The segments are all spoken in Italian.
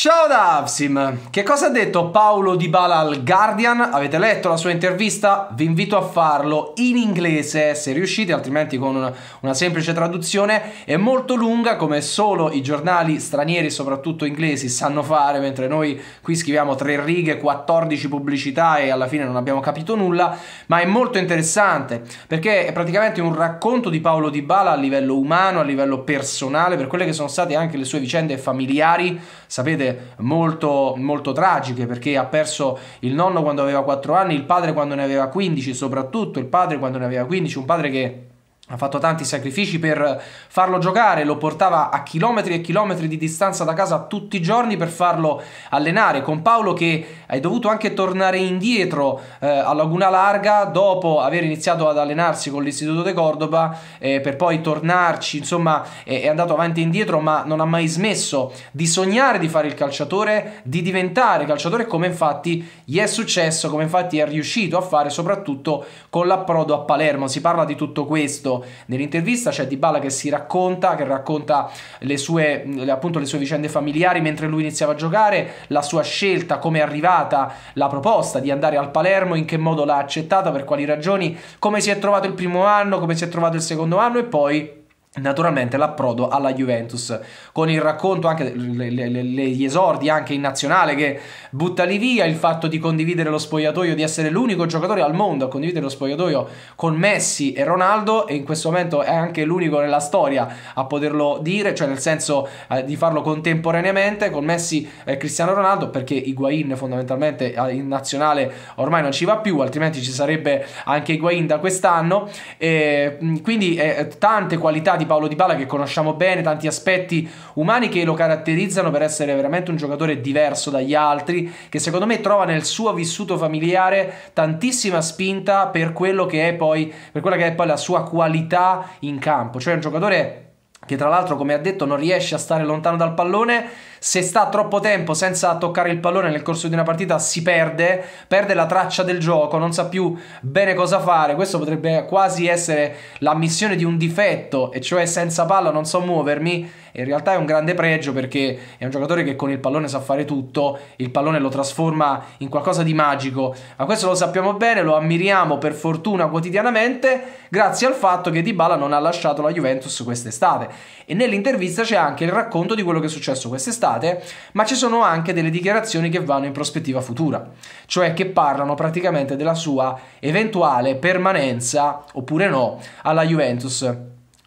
Ciao da Avsim! Che cosa ha detto Paolo Di Bala al Guardian? Avete letto la sua intervista? Vi invito a farlo in inglese se riuscite, altrimenti con una, una, semplice traduzione. È molto lunga come solo i giornali stranieri, soprattutto inglesi, sanno fare, mentre noi qui scriviamo tre righe, 14 pubblicità e alla fine non abbiamo capito nulla, ma è molto interessante perché è praticamente un racconto di Paolo Di Bala a livello umano, a livello personale, per quelle che sono state anche le sue vicende familiari. Sapete, molto, molto tragiche perché ha perso il nonno quando aveva 4 anni, il padre quando ne aveva 15, soprattutto il padre quando ne aveva 15, un padre che ha fatto tanti sacrifici per farlo giocare, lo portava a chilometri e chilometri di distanza da casa tutti i giorni per farlo allenare, con Paolo che hai dovuto anche tornare indietro eh, a Laguna Larga dopo aver iniziato ad allenarsi con l'Istituto de Cordoba eh, per poi tornarci, insomma eh, è andato avanti e indietro ma non ha mai smesso di sognare di fare il calciatore, di diventare calciatore come infatti gli è successo, come infatti è riuscito a fare soprattutto con l'approdo a Palermo, si parla di tutto questo nell'intervista, c'è Dybala che si racconta, che racconta le sue, appunto, le sue vicende familiari mentre lui iniziava a giocare, la sua scelta, come è arrivata la proposta di andare al Palermo, in che modo l'ha accettata, per quali ragioni, come si è trovato il primo anno, come si è trovato il secondo anno e poi naturalmente l'approdo alla Juventus con il racconto anche degli esordi anche in nazionale che butta lì via il fatto di condividere lo spogliatoio di essere l'unico giocatore al mondo a condividere lo spogliatoio con Messi e Ronaldo e in questo momento è anche l'unico nella storia a poterlo dire cioè nel senso eh, di farlo contemporaneamente con Messi e Cristiano Ronaldo perché Higuain fondamentalmente eh, in nazionale ormai non ci va più altrimenti ci sarebbe anche Higuain da quest'anno e, quindi eh, tante qualità di Paolo Di Bala che conosciamo bene, tanti aspetti umani che lo caratterizzano per essere veramente un giocatore diverso dagli altri, che secondo me trova nel suo vissuto familiare tantissima spinta per, quello che è poi, per quella che è poi la sua qualità in campo, cioè un giocatore che tra l'altro come ha detto non riesce a stare lontano dal pallone se sta troppo tempo senza toccare il pallone nel corso di una partita si perde, perde la traccia del gioco, non sa più bene cosa fare. Questo potrebbe quasi essere l'ammissione di un difetto, e cioè senza palla non so muovermi. In realtà è un grande pregio perché è un giocatore che con il pallone sa fare tutto, il pallone lo trasforma in qualcosa di magico, ma questo lo sappiamo bene, lo ammiriamo per fortuna quotidianamente grazie al fatto che Dybala non ha lasciato la Juventus quest'estate. E nell'intervista c'è anche il racconto di quello che è successo quest'estate estate, ma ci sono anche delle dichiarazioni che vanno in prospettiva futura, cioè che parlano praticamente della sua eventuale permanenza, oppure no, alla Juventus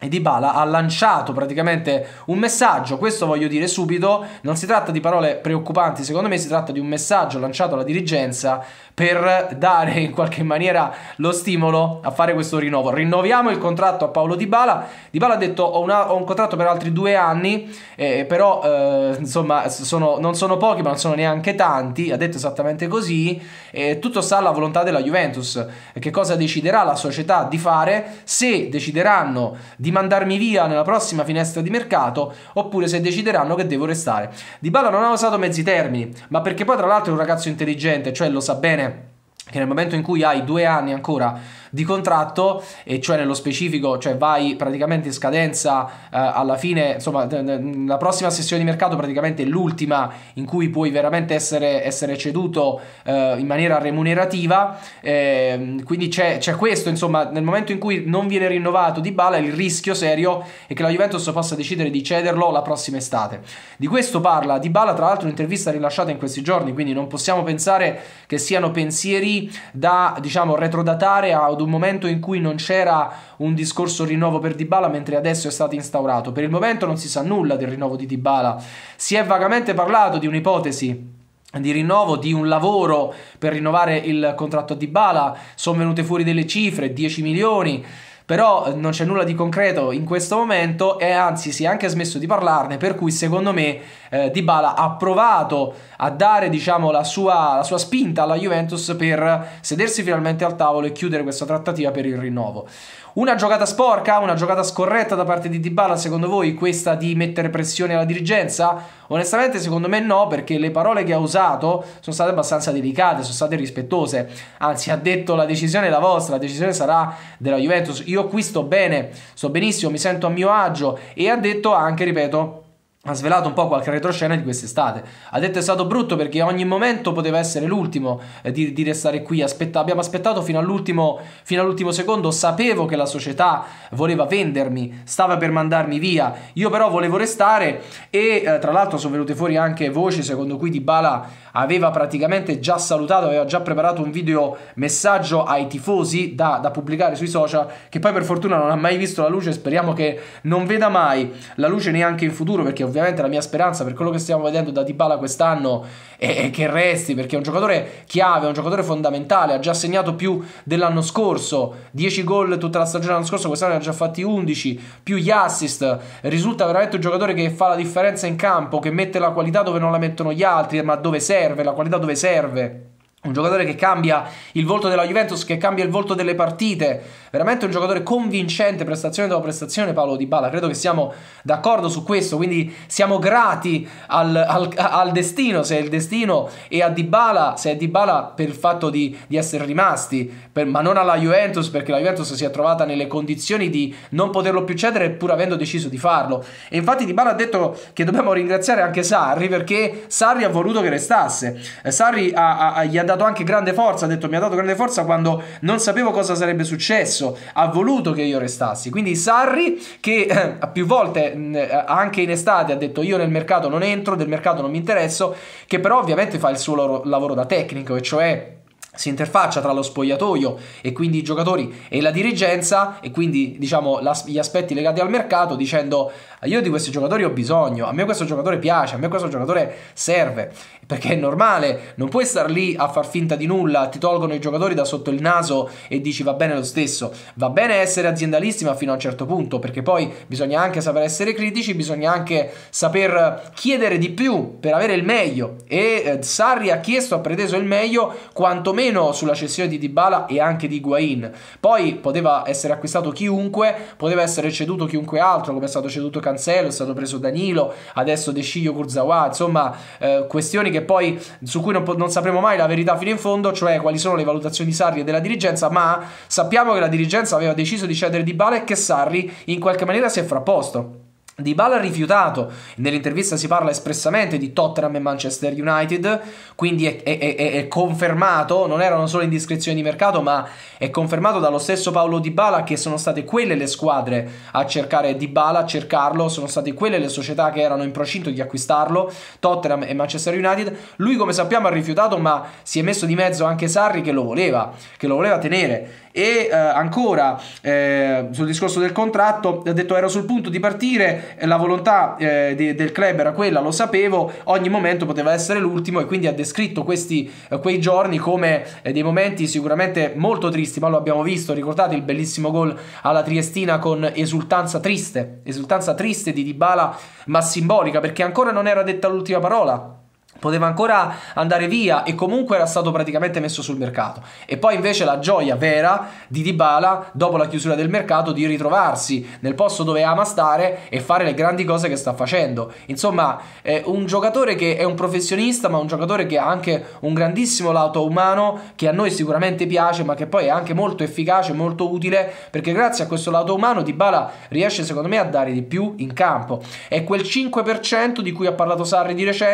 e Dybala ha lanciato praticamente un messaggio, questo voglio dire subito, non si tratta di parole preoccupanti, secondo me si tratta di un messaggio lanciato alla dirigenza per dare in qualche maniera lo stimolo a fare questo rinnovo. Rinnoviamo il contratto a Paolo Dybala, Dybala ha detto ho, una, ho un contratto per altri due anni, eh, però eh, insomma sono, non sono pochi ma non sono neanche tanti, ha detto esattamente così, eh, tutto sta alla volontà della Juventus, che cosa deciderà la società di fare, se decideranno di mandarmi via nella prossima finestra di mercato oppure se decideranno che devo restare. Dybala non ha usato mezzi termini, ma perché poi tra l'altro è un ragazzo intelligente, cioè lo sa bene che nel momento in cui hai due anni ancora di contratto e cioè nello specifico cioè vai praticamente in scadenza eh, alla fine insomma la prossima sessione di mercato praticamente è l'ultima in cui puoi veramente essere, essere ceduto eh, in maniera remunerativa eh, quindi c'è, c'è, questo insomma nel momento in cui non viene rinnovato Di Bala il rischio serio è che la Juventus possa decidere di cederlo la prossima estate di questo parla Di Bala tra l'altro un'intervista rilasciata in questi giorni quindi non possiamo pensare che siano pensieri da diciamo retrodatare a un momento in cui non c'era un discorso rinnovo per Dybala mentre adesso è stato instaurato. Per il momento non si sa nulla del rinnovo di Dybala. Si è vagamente parlato di un'ipotesi di rinnovo, di un lavoro per rinnovare il contratto a Dybala, sono venute fuori delle cifre, 10 milioni però eh, non c'è nulla di concreto in questo momento e anzi si è anche smesso di parlarne, per cui secondo me eh, Dybala ha provato a dare diciamo, la, sua, la sua spinta alla Juventus per sedersi finalmente al tavolo e chiudere questa trattativa per il rinnovo. Una giocata sporca, una giocata scorretta da parte di Dybala, secondo voi questa di mettere pressione alla dirigenza? Onestamente secondo me no, perché le parole che ha usato sono state abbastanza delicate, sono state rispettose. Anzi, ha detto la decisione è la vostra, la decisione sarà della Juventus. Io qui sto bene, sto benissimo, mi sento a mio agio e ha detto anche, ripeto, ha svelato un po' qualche retroscena di quest'estate. Ha detto è stato brutto perché ogni momento poteva essere l'ultimo eh, di, di, restare qui. Aspetta, abbiamo aspettato fino all'ultimo, fino all'ultimo, secondo. Sapevo che la società voleva vendermi, stava per mandarmi via. Io però volevo restare e eh, tra l'altro sono venute fuori anche voci secondo cui Dybala aveva praticamente già salutato, aveva già preparato un video messaggio ai tifosi da, da pubblicare sui social che poi per fortuna non ha mai visto la luce. Speriamo che non veda mai la luce neanche in futuro perché ovviamente Ovviamente la mia speranza per quello che stiamo vedendo da Dybala quest'anno è che resti, perché è un giocatore chiave, è un giocatore fondamentale, ha già segnato più dell'anno scorso, 10 gol tutta la stagione l'anno scorso, quest'anno ne ha già fatti 11, più gli assist, risulta veramente un giocatore che fa la differenza in campo, che mette la qualità dove non la mettono gli altri, ma dove serve, la qualità dove serve un giocatore che cambia il volto della Juventus, che cambia il volto delle partite, veramente un giocatore convincente prestazione dopo prestazione Paolo Di Bala, credo che siamo d'accordo su questo, quindi siamo grati al, al, al destino, se è il destino, e a Di Bala, se è Di Bala per il fatto di, di essere rimasti, per, ma non alla Juventus perché la Juventus si è trovata nelle condizioni di non poterlo più cedere pur avendo deciso di farlo. E infatti Di Bala ha detto che dobbiamo ringraziare anche Sarri perché Sarri ha voluto che restasse, Sarri ha, ha, gli ha dato dato anche grande forza, ha detto mi ha dato grande forza quando non sapevo cosa sarebbe successo, ha voluto che io restassi. Quindi Sarri che eh, più volte mh, eh, anche in estate ha detto io nel mercato non entro, del mercato non mi interesso, che però ovviamente fa il suo lavoro da tecnico e cioè si interfaccia tra lo spogliatoio e quindi i giocatori e la dirigenza e quindi diciamo la, gli aspetti legati al mercato dicendo io di questi giocatori ho bisogno, a me questo giocatore piace, a me questo giocatore serve perché è normale, non puoi star lì a far finta di nulla, ti tolgono i giocatori da sotto il naso e dici va bene lo stesso, va bene essere aziendalisti ma fino a un certo punto perché poi bisogna anche saper essere critici, bisogna anche saper chiedere di più per avere il meglio e eh, Sarri ha chiesto, ha preteso il meglio quantomeno almeno sulla cessione di Dybala e anche di Higuain. Poi poteva essere acquistato chiunque, poteva essere ceduto chiunque altro, come è stato ceduto Cancelo, è stato preso Danilo, adesso De Sciglio Kurzawa, insomma, eh, questioni che poi su cui non, non sapremo mai la verità fino in fondo, cioè quali sono le valutazioni di Sarri e della dirigenza, ma sappiamo che la dirigenza aveva deciso di cedere Dybala e che Sarri in qualche maniera si è frapposto. Dybala ha rifiutato, nell'intervista si parla espressamente di Tottenham e Manchester United, quindi è, è, è, è, confermato, non erano solo indiscrezioni di mercato, ma è confermato dallo stesso Paolo Dybala che sono state quelle le squadre a cercare Dybala, a cercarlo, sono state quelle le società che erano in procinto di acquistarlo, Tottenham e Manchester United. Lui come sappiamo ha rifiutato, ma si è messo di mezzo anche Sarri che lo voleva, che lo voleva tenere. E eh, ancora eh, sul discorso del contratto, ha detto ero sul punto di partire, eh, la volontà eh, di, del club era quella, lo sapevo, ogni momento poteva essere l'ultimo e quindi ha descritto questi, eh, quei giorni come eh, dei momenti sicuramente molto tristi, ma lo abbiamo visto, ricordate il bellissimo gol alla Triestina con esultanza triste, esultanza triste di Dybala ma simbolica perché ancora non era detta l'ultima parola poteva ancora andare via e comunque era stato praticamente messo sul mercato. E poi invece la gioia vera di Dybala dopo la chiusura del mercato di ritrovarsi nel posto dove ama stare e fare le grandi cose che sta facendo. Insomma, è un giocatore che è un professionista, ma un giocatore che ha anche un grandissimo lato umano che a noi sicuramente piace, ma che poi è anche molto efficace, molto utile, perché grazie a questo lato umano Dybala riesce secondo me a dare di più in campo. È quel 5% di cui ha parlato Sarri di recente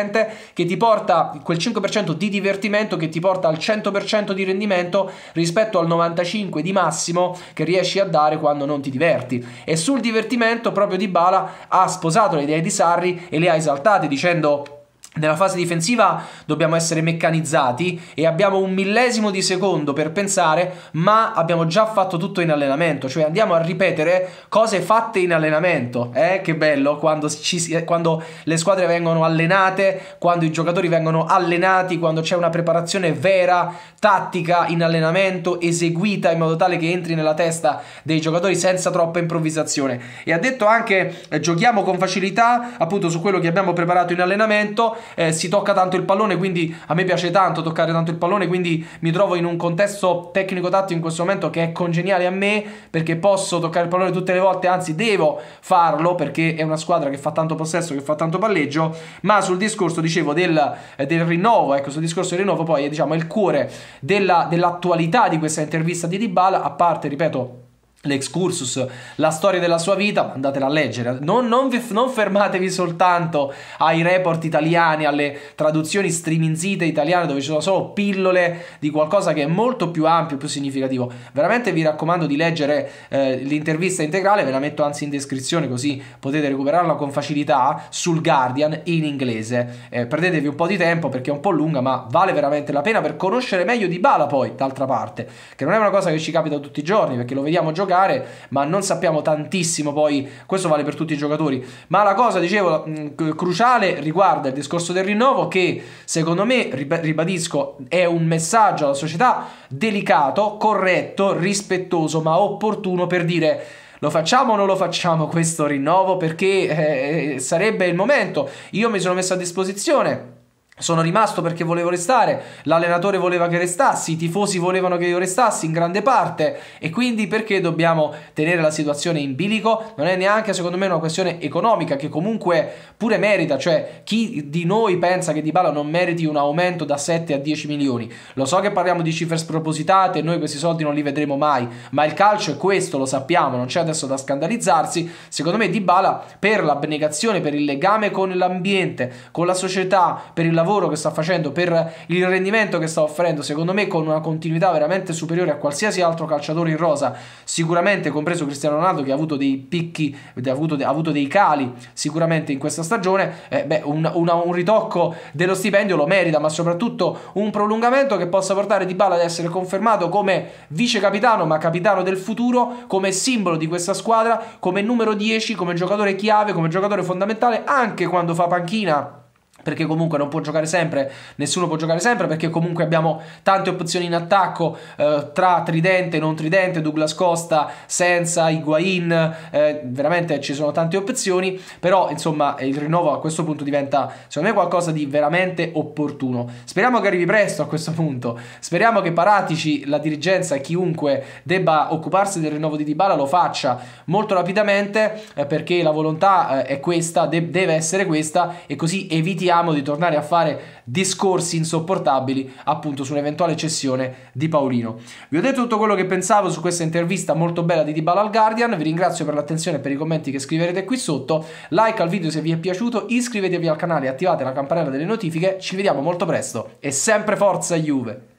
che ti porta quel 5% di divertimento che ti porta al 100% di rendimento rispetto al 95% di massimo che riesci a dare quando non ti diverti. E sul divertimento proprio Di Bala ha sposato le idee di Sarri e le ha esaltate dicendo nella fase difensiva dobbiamo essere meccanizzati e abbiamo un millesimo di secondo per pensare, ma abbiamo già fatto tutto in allenamento, cioè andiamo a ripetere cose fatte in allenamento. Eh, che bello quando, ci, eh, quando le squadre vengono allenate, quando i giocatori vengono allenati, quando c'è una preparazione vera, tattica in allenamento, eseguita in modo tale che entri nella testa dei giocatori senza troppa improvvisazione. E ha detto anche eh, giochiamo con facilità appunto su quello che abbiamo preparato in allenamento eh, si tocca tanto il pallone, quindi a me piace tanto toccare tanto il pallone, quindi mi trovo in un contesto tecnico-tattico in questo momento che è congeniale a me perché posso toccare il pallone tutte le volte, anzi devo farlo perché è una squadra che fa tanto possesso, che fa tanto palleggio, ma sul discorso, dicevo, del, eh, del rinnovo, ecco, sul discorso del rinnovo poi è diciamo, il cuore della, dell'attualità di questa intervista di Dybala, a parte, ripeto, l'excursus, la storia della sua vita, andatela a leggere. Non, non, vi, non, fermatevi soltanto ai report italiani, alle traduzioni streaminzite italiane dove ci sono solo pillole di qualcosa che è molto più ampio, più significativo. Veramente vi raccomando di leggere eh, l'intervista integrale, ve la metto anzi in descrizione così potete recuperarla con facilità sul Guardian in inglese. Eh, perdetevi un po' di tempo perché è un po' lunga, ma vale veramente la pena per conoscere meglio di Bala poi, d'altra parte, che non è una cosa che ci capita tutti i giorni perché lo vediamo giocare giocare, ma non sappiamo tantissimo poi, questo vale per tutti i giocatori, ma la cosa, dicevo, mm, cruciale riguarda il discorso del rinnovo che secondo me, ribadisco, è un messaggio alla società delicato, corretto, rispettoso, ma opportuno per dire lo facciamo o non lo facciamo questo rinnovo perché eh, eh sarebbe il momento. Io mi sono messo a disposizione sono rimasto perché volevo restare, l'allenatore voleva che restassi, i tifosi volevano che io restassi in grande parte e quindi perché dobbiamo tenere la situazione in bilico? Non è neanche secondo me una questione economica che comunque pure merita, cioè chi di noi pensa che Dybala non meriti un aumento da 7 a 10 milioni? Lo so che parliamo di cifre spropositate, noi questi soldi non li vedremo mai, ma il calcio è questo, lo sappiamo, non c'è adesso da scandalizzarsi. Secondo me Dybala per l'abnegazione, per il legame con l'ambiente, con la società, per il lavoro lavoro che sta facendo, per il rendimento che sta offrendo, secondo me con una continuità veramente superiore a qualsiasi altro calciatore in rosa, sicuramente compreso Cristiano Ronaldo che ha avuto dei picchi, ha avuto, ha avuto dei cali sicuramente in questa stagione, eh, beh, un, una, un, ritocco dello stipendio lo merita, ma soprattutto un prolungamento che possa portare Di Bala ad essere confermato come vice capitano, ma capitano del futuro, come simbolo di questa squadra, come numero 10, come giocatore chiave, come giocatore fondamentale, anche quando fa panchina perché comunque non può giocare sempre, nessuno può giocare sempre perché comunque abbiamo tante opzioni in attacco eh, tra tridente e non tridente, Douglas Costa, Senza, Higuain, eh, veramente ci sono tante opzioni, però insomma il rinnovo a questo punto diventa secondo me qualcosa di veramente opportuno. Speriamo che arrivi presto a questo punto, speriamo che Paratici, la dirigenza e chiunque debba occuparsi del rinnovo di Dybala lo faccia molto rapidamente eh, perché la volontà eh, è questa, de- deve essere questa e così evitiamo evitiamo di tornare a fare discorsi insopportabili appunto su un'eventuale cessione di Paulino. Vi ho detto tutto quello che pensavo su questa intervista molto bella di Dybala al Guardian, vi ringrazio per l'attenzione e per i commenti che scriverete qui sotto, like al video se vi è piaciuto, iscrivetevi al canale e attivate la campanella delle notifiche, ci vediamo molto presto e sempre forza Juve!